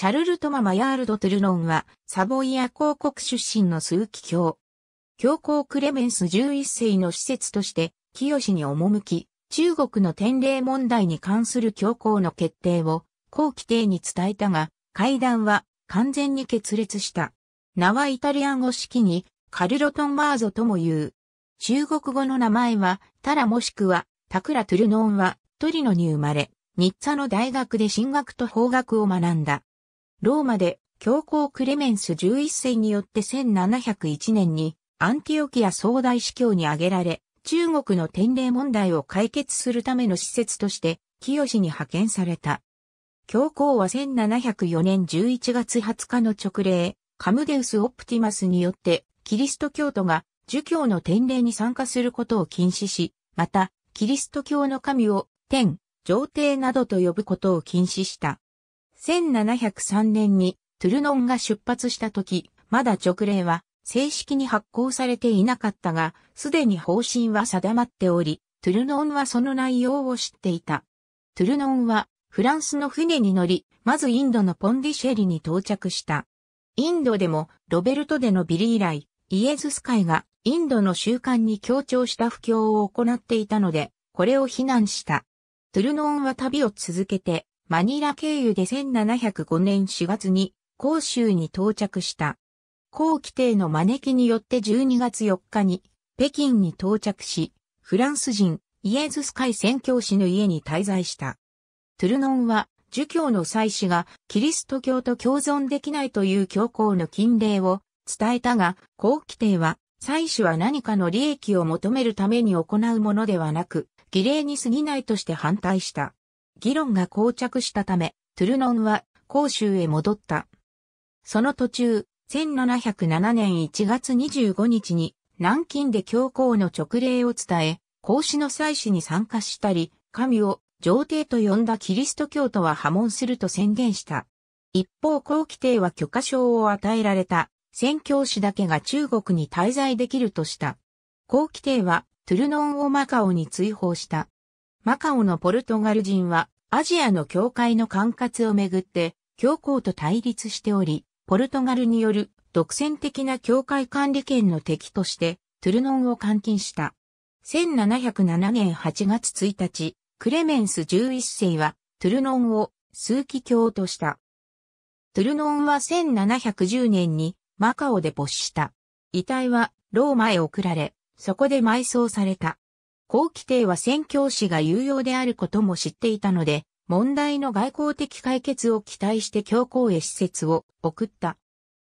シャルル・トマ・マヤールド・トゥルノンは、サボイア公国出身の枢機卿。教皇クレメンス11世の施設として、清に赴き、中国の天霊問題に関する教皇の決定を、後期帝に伝えたが、会談は完全に決裂した。名はイタリア語式に、カルロトンマーゾとも言う。中国語の名前は、タラもしくは、タクラ・トゥルノンは、トリノに生まれ、ニッツァの大学で進学と法学を学んだ。ローマで教皇クレメンス11世によって1701年にアンティオキア総大司教に挙げられ、中国の天霊問題を解決するための施設として、清に派遣された。教皇は1704年11月20日の直令、カムデウス・オプティマスによって、キリスト教徒が儒教の典礼に参加することを禁止し、また、キリスト教の神を天、上帝などと呼ぶことを禁止した。1703年にトゥルノンが出発した時、まだ勅令は正式に発行されていなかったが、すでに方針は定まっており、トゥルノンはその内容を知っていた。トゥルノンはフランスの船に乗り、まずインドのポンディシェリに到着した。インドでもロベルト・デのビリ以来、イエズス会がインドの習慣に強調した布教を行っていたので、これを非難した。トゥルノーンは旅を続けて、マニラ経由で1705年4月に広州に到着した。後規定の招きによって12月4日に北京に到着し、フランス人イエズス会宣教師の家に滞在した。トゥルノンは、儒教の祭祀がキリスト教と共存できないという教皇の禁令を伝えたが、後規定は、祭祀は何かの利益を求めるために行うものではなく、儀礼に過ぎないとして反対した。議論が膠着したため、トゥルノンは広州へ戻った。その途中、1707年1月25日に南京で教皇の勅令を伝え、孔子の祭祀に参加したり、神を上帝と呼んだキリスト教徒は破門すると宣言した。一方後期帝は許可証を与えられた、宣教師だけが中国に滞在できるとした。後期帝はトゥルノンをマカオに追放した。マカオのポルトガル人は、アジアの教会の管轄をめぐって、教皇と対立しており、ポルトガルによる独占的な教会管理権の敵として、トゥルノンを監禁した。1707年8月1日、クレメンス11世は、トゥルノンを枢機卿とした。トゥルノンは1710年にマカオで没した。遺体はローマへ送られ、そこで埋葬された。こう規定は宣教師が有用であることも知っていたので、問題の外交的解決を期待して教皇へ施設を送った。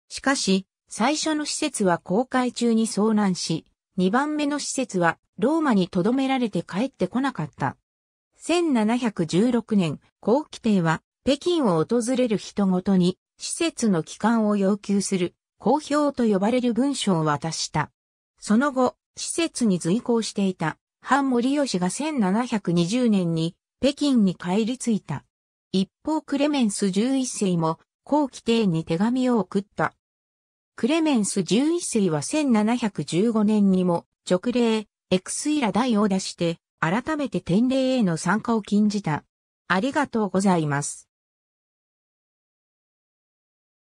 しかし、最初の施設は公開中に遭難し、2番目の施設はローマに留められて帰ってこなかった。1716年、後期帝は北京を訪れる人ごとに施設の帰還を要求する公表と呼ばれる文書を渡した。その後、施設に随行していた反森吉が1720年に北京に帰り着いた。一方クレメンス11世も後期帝に手紙を送った。クレメンス11世は1715年にも直令、エクスイラ大を出して、改めて天礼への参加を禁じた。ありがとうございます。